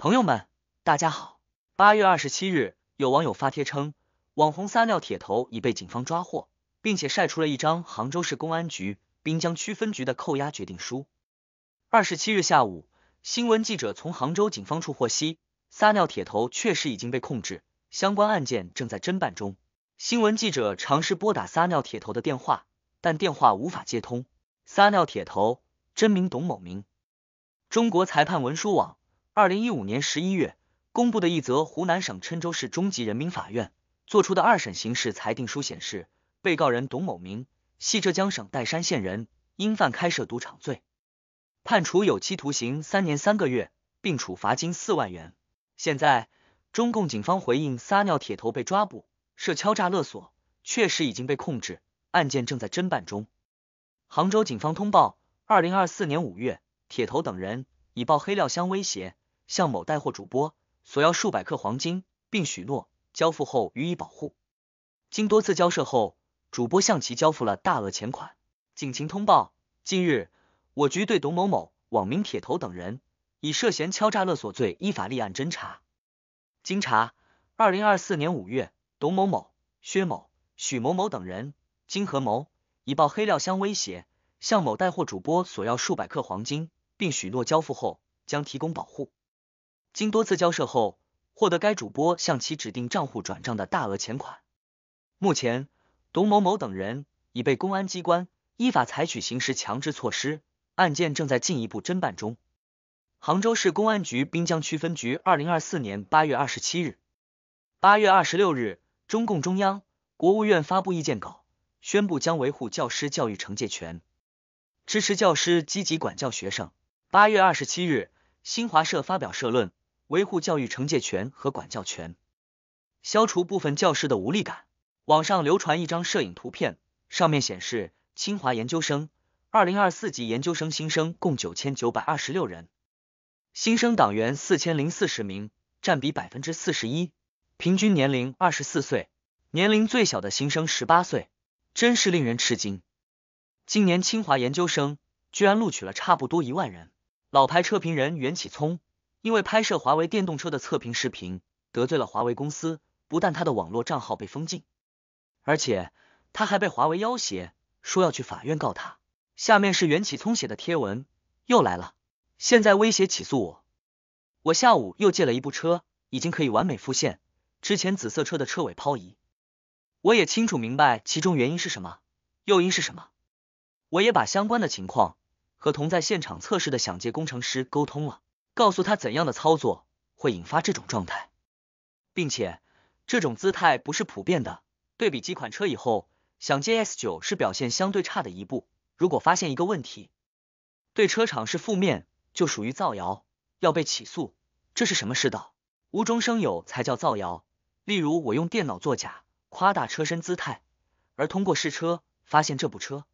朋友们，大家好。八月二十七日，有网友发帖称，网红撒尿铁头已被警方抓获，并且晒出了一张杭州市公安局滨江区分局的扣押决定书。二十七日下午，新闻记者从杭州警方处获悉，撒尿铁头确实已经被控制，相关案件正在侦办中。新闻记者尝试拨打撒尿铁头的电话，但电话无法接通。撒尿铁头真名董某明，中国裁判文书网。二零一五年十一月公布的一则湖南省郴州市中级人民法院作出的二审刑事裁定书显示，被告人董某明系浙江省岱山县人，因犯开设赌场罪，判处有期徒刑三年三个月，并处罚金四万元。现在，中共警方回应“撒尿铁头”被抓捕，涉敲诈勒索，确实已经被控制，案件正在侦办中。杭州警方通报，二零二四年五月，铁头等人以爆黑料箱威胁。向某带货主播索要数百克黄金，并许诺交付后予以保护。经多次交涉后，主播向其交付了大额钱款。警情通报：近日，我局对董某某、网名“铁头”等人以涉嫌敲诈勒索罪依法立案侦查。经查，二零二四年五月，董某某、薛某、许某某等人经合谋，以爆黑料相威胁，向某带货主播索要数百克黄金，并许诺交付后将提供保护。经多次交涉后，获得该主播向其指定账户转账的大额钱款。目前，董某某等人已被公安机关依法采取刑事强制措施，案件正在进一步侦办中。杭州市公安局滨江区分局，二零二四年八月二十七日。八月二十六日，中共中央、国务院发布意见稿，宣布将维护教师教育惩戒权，支持教师积极管教学生。八月二十七日，新华社发表社论。维护教育惩戒权和管教权，消除部分教师的无力感。网上流传一张摄影图片，上面显示清华研究生二零二四级研究生新生共九千九百二十六人，新生党员四千零四十名，占比百分之四十一，平均年龄二十四岁，年龄最小的新生十八岁，真是令人吃惊。今年清华研究生居然录取了差不多一万人。老牌车评人袁启聪。因为拍摄华为电动车的测评视频得罪了华为公司，不但他的网络账号被封禁，而且他还被华为要挟说要去法院告他。下面是袁启聪写的贴文又来了，现在威胁起诉我。我下午又借了一部车，已经可以完美复现之前紫色车的车尾抛移。我也清楚明白其中原因是什么，诱因是什么。我也把相关的情况和同在现场测试的抢劫工程师沟通了。告诉他怎样的操作会引发这种状态，并且这种姿态不是普遍的。对比几款车以后，想接 S 九是表现相对差的一步。如果发现一个问题，对车厂是负面，就属于造谣，要被起诉。这是什么世道？无中生有才叫造谣。例如我用电脑作假，夸大车身姿态，而通过试车发现这部车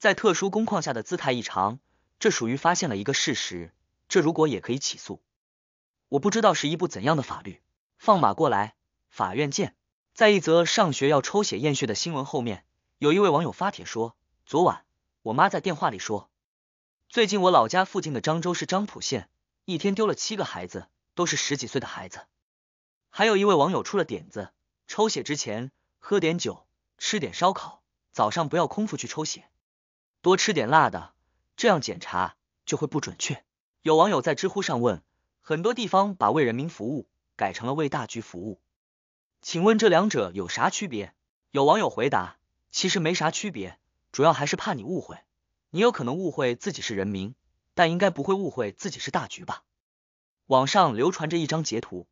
在特殊工况下的姿态异常，这属于发现了一个事实。这如果也可以起诉，我不知道是一部怎样的法律放马过来，法院见。在一则上学要抽血验血的新闻后面，有一位网友发帖说：“昨晚我妈在电话里说，最近我老家附近的漳州市漳浦县一天丢了七个孩子，都是十几岁的孩子。”还有一位网友出了点子：抽血之前喝点酒，吃点烧烤，早上不要空腹去抽血，多吃点辣的，这样检查就会不准确。有网友在知乎上问，很多地方把为人民服务改成了为大局服务，请问这两者有啥区别？有网友回答，其实没啥区别，主要还是怕你误会，你有可能误会自己是人民，但应该不会误会自己是大局吧。网上流传着一张截图，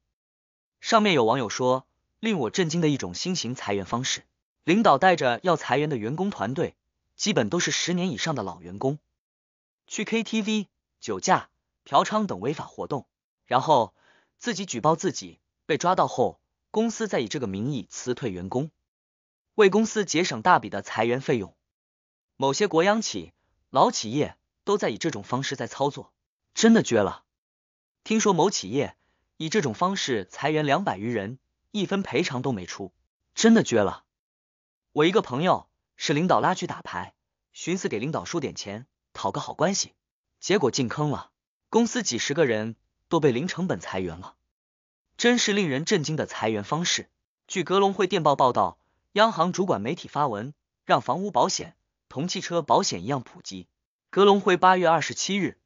上面有网友说，令我震惊的一种新型裁员方式：领导带着要裁员的员工团队，基本都是十年以上的老员工，去 KTV 酒驾。嫖娼等违法活动，然后自己举报自己被抓到后，公司再以这个名义辞退员工，为公司节省大笔的裁员费用。某些国央企老企业都在以这种方式在操作，真的绝了！听说某企业以这种方式裁员两百余人，一分赔偿都没出，真的绝了！我一个朋友是领导拉去打牌，寻思给领导输点钱，讨个好关系，结果进坑了。公司几十个人都被零成本裁员了，真是令人震惊的裁员方式。据格隆会电报报道，央行主管媒体发文，让房屋保险同汽车保险一样普及。格隆会八月二十七日，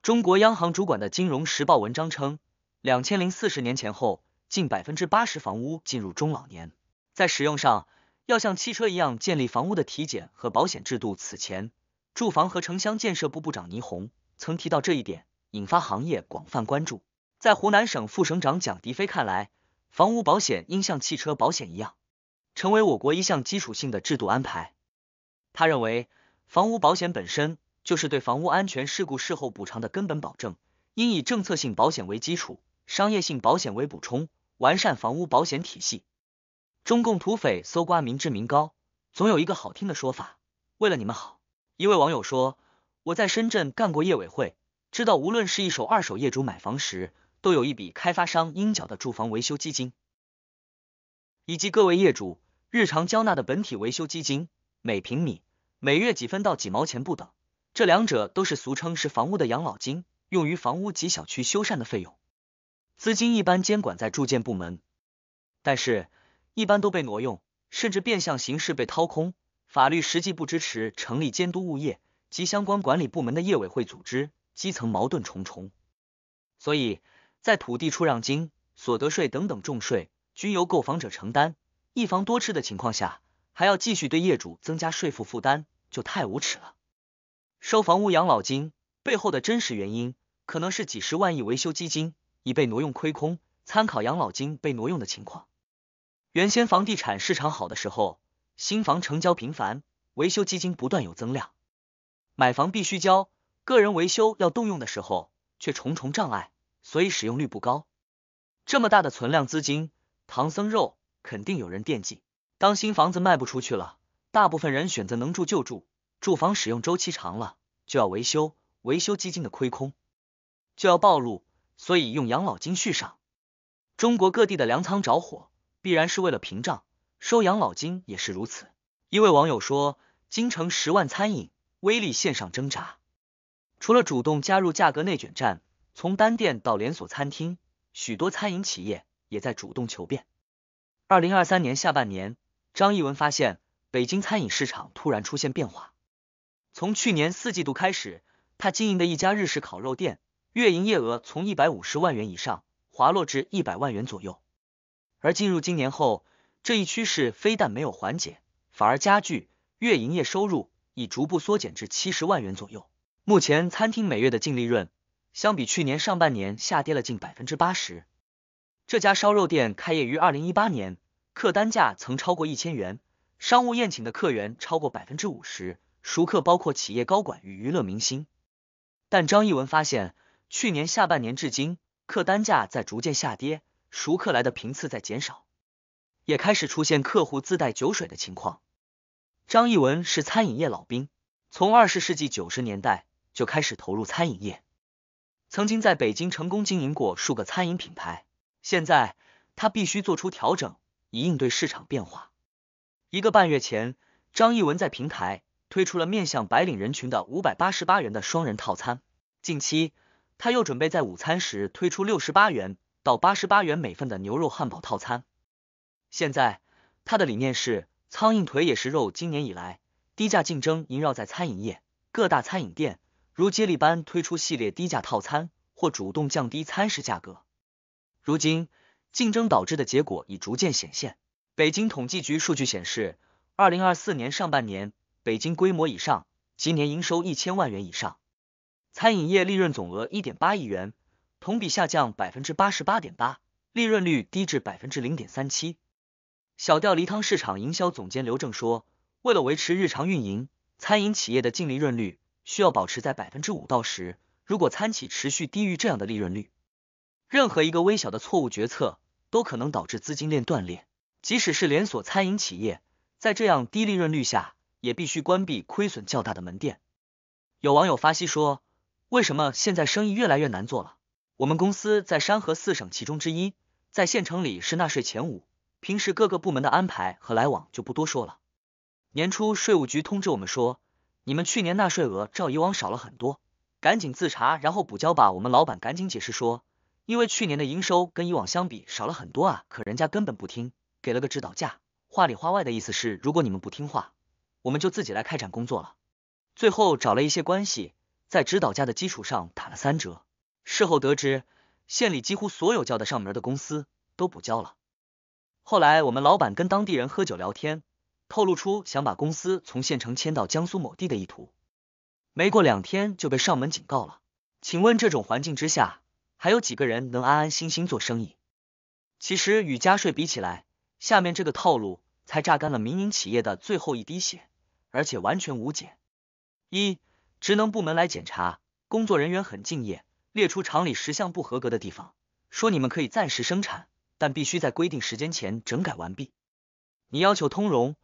中国央行主管的《金融时报》文章称，两千零四十年前后，近百分之八十房屋进入中老年，在使用上要像汽车一样建立房屋的体检和保险制度。此前，住房和城乡建设部部长倪虹曾提到这一点。引发行业广泛关注。在湖南省副省长蒋涤非看来，房屋保险应像汽车保险一样，成为我国一项基础性的制度安排。他认为，房屋保险本身就是对房屋安全事故事后补偿的根本保证，应以政策性保险为基础，商业性保险为补充，完善房屋保险体系。中共土匪搜刮民脂民膏，总有一个好听的说法，为了你们好。一位网友说：“我在深圳干过业委会。”知道，无论是一手、二手业主买房时，都有一笔开发商应缴的住房维修基金，以及各位业主日常交纳的本体维修基金，每平米每月几分到几毛钱不等。这两者都是俗称是房屋的养老金，用于房屋及小区修缮的费用。资金一般监管在住建部门，但是一般都被挪用，甚至变相形式被掏空。法律实际不支持成立监督物业及相关管理部门的业委会组织。基层矛盾重重，所以在土地出让金、所得税等等重税均由购房者承担，一房多吃的情况下，还要继续对业主增加税负负担，就太无耻了。收房屋养老金背后的真实原因，可能是几十万亿维修基金已被挪用亏空，参考养老金被挪用的情况。原先房地产市场好的时候，新房成交频繁，维修基金不断有增量，买房必须交。个人维修要动用的时候，却重重障碍，所以使用率不高。这么大的存量资金，唐僧肉肯定有人惦记。当新房子卖不出去了，大部分人选择能住就住。住房使用周期长了，就要维修，维修基金的亏空就要暴露，所以用养老金续上。中国各地的粮仓着火，必然是为了屏障收养老金也是如此。一位网友说：“京城十万餐饮威力线上挣扎。”除了主动加入价格内卷战，从单店到连锁餐厅，许多餐饮企业也在主动求变。二零二三年下半年，张艺文发现北京餐饮市场突然出现变化。从去年四季度开始，他经营的一家日式烤肉店月营业额从一百五十万元以上滑落至一百万元左右，而进入今年后，这一趋势非但没有缓解，反而加剧，月营业收入已逐步缩减至七十万元左右。目前餐厅每月的净利润相比去年上半年下跌了近百分之八十。这家烧肉店开业于二零一八年，客单价曾超过一千元，商务宴请的客源超过百分之五十，熟客包括企业高管与娱乐明星。但张一文发现，去年下半年至今，客单价在逐渐下跌，熟客来的频次在减少，也开始出现客户自带酒水的情况。张一文是餐饮业老兵，从二十世纪九十年代。就开始投入餐饮业，曾经在北京成功经营过数个餐饮品牌，现在他必须做出调整以应对市场变化。一个半月前，张艺文在平台推出了面向白领人群的五百八十八元的双人套餐，近期他又准备在午餐时推出六十八元到八十八元每份的牛肉汉堡套餐。现在他的理念是“苍蝇腿也是肉”。今年以来，低价竞争萦绕在餐饮业各大餐饮店。如接力般推出系列低价套餐，或主动降低餐食价格。如今，竞争导致的结果已逐渐显现。北京统计局数据显示，二零二四年上半年，北京规模以上及年营收一千万元以上餐饮业利润总额一点八亿元，同比下降百分之八十八点八，利润率低至百分之零点三七。小吊梨汤市场营销总监刘正说：“为了维持日常运营，餐饮企业的净利润率。”需要保持在百分之五到十。如果餐企持续低于这样的利润率，任何一个微小的错误决策都可能导致资金链断裂。即使是连锁餐饮企业，在这样低利润率下，也必须关闭亏损较大的门店。有网友发息说：“为什么现在生意越来越难做了？”我们公司在山河四省其中之一，在县城里是纳税前五。平时各个部门的安排和来往就不多说了。年初税务局通知我们说。你们去年纳税额照以往少了很多，赶紧自查然后补交吧。我们老板赶紧解释说，因为去年的营收跟以往相比少了很多啊，可人家根本不听，给了个指导价，话里话外的意思是，如果你们不听话，我们就自己来开展工作了。最后找了一些关系，在指导价的基础上打了三折。事后得知，县里几乎所有叫的上门的公司都补交了。后来我们老板跟当地人喝酒聊天。透露出想把公司从县城迁到江苏某地的意图，没过两天就被上门警告了。请问这种环境之下，还有几个人能安安心心做生意？其实与加税比起来，下面这个套路才榨干了民营企业的最后一滴血，而且完全无解。一，职能部门来检查，工作人员很敬业，列出厂里十项不合格的地方，说你们可以暂时生产，但必须在规定时间前整改完毕。你要求通融。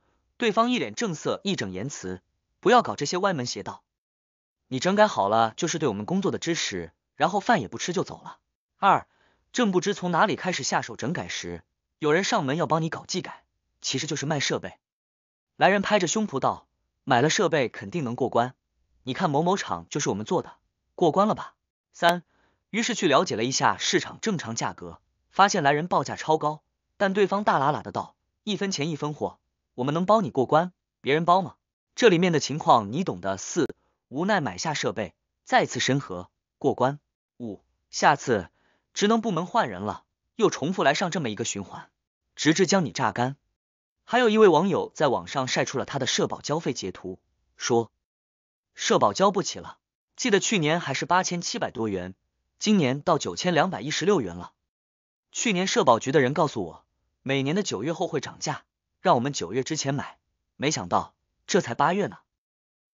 对方一脸正色，义正言辞：“不要搞这些歪门邪道，你整改好了就是对我们工作的支持。”然后饭也不吃就走了。二正不知从哪里开始下手整改时，有人上门要帮你搞技改，其实就是卖设备。来人拍着胸脯道：“买了设备肯定能过关，你看某某厂就是我们做的，过关了吧？”三于是去了解了一下市场正常价格，发现来人报价超高，但对方大喇喇的道：“一分钱一分货。”我们能帮你过关，别人包吗？这里面的情况你懂的。四无奈买下设备，再次审核过关。五下次职能部门换人了，又重复来上这么一个循环，直至将你榨干。还有一位网友在网上晒出了他的社保交费截图，说社保交不起了，记得去年还是八千七百多元，今年到九千两百一十六元了。去年社保局的人告诉我，每年的九月后会涨价。让我们九月之前买，没想到这才八月呢，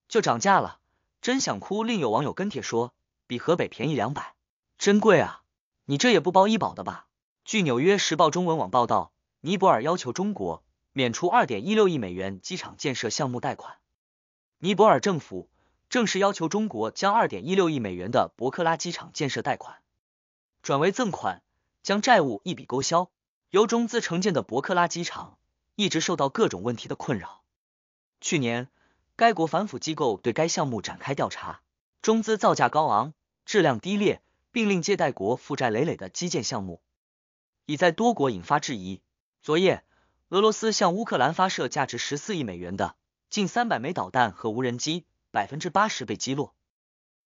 就涨价了，真想哭。另有网友跟帖说，比河北便宜两百，真贵啊！你这也不包医保的吧？据《纽约时报》中文网报道，尼泊尔要求中国免除二点一六亿美元机场建设项目贷款。尼泊尔政府正式要求中国将二点一六亿美元的博克拉机场建设贷款转为赠款，将债务一笔勾销。由中资承建的博克拉机场。一直受到各种问题的困扰。去年，该国反腐机构对该项目展开调查，中资造价高昂、质量低劣，并令借贷国负债累累的基建项目，已在多国引发质疑。昨夜，俄罗斯向乌克兰发射价值十四亿美元的近三百枚导弹和无人机，百分之八十被击落，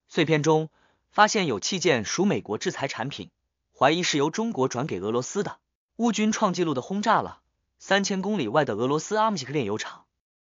碎片中发现有器件属美国制裁产品，怀疑是由中国转给俄罗斯的。乌军创纪录的轰炸了。三千公里外的俄罗斯阿姆斯克炼油厂。